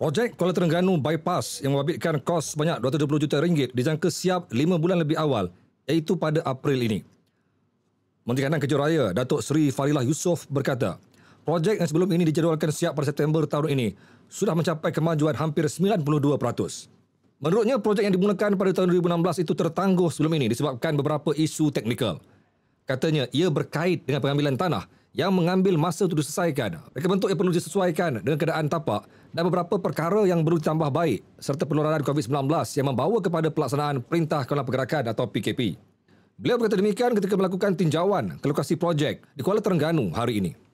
Projek Kuala Terengganu Bypass yang membabitkan kos sebanyak 270 juta ringgit dijangka siap lima bulan lebih awal iaitu pada April ini. Menteri Kanan Kejur Raya, Datuk Seri Farilah Yusof berkata, projek yang sebelum ini dijadualkan siap pada September tahun ini sudah mencapai kemajuan hampir 92%. Menurutnya, projek yang dimulakan pada tahun 2016 itu tertangguh sebelum ini disebabkan beberapa isu teknikal. Katanya, ia berkait dengan pengambilan tanah yang mengambil masa untuk diselesaikan. Reka bentuk yang perlu disesuaikan dengan keadaan tapak dan beberapa perkara yang perlu ditambah baik serta penularan COVID-19 yang membawa kepada pelaksanaan Perintah Kawalan Pergerakan atau PKP. Beliau berkata demikian ketika melakukan tinjauan ke lokasi projek di Kuala Terengganu hari ini.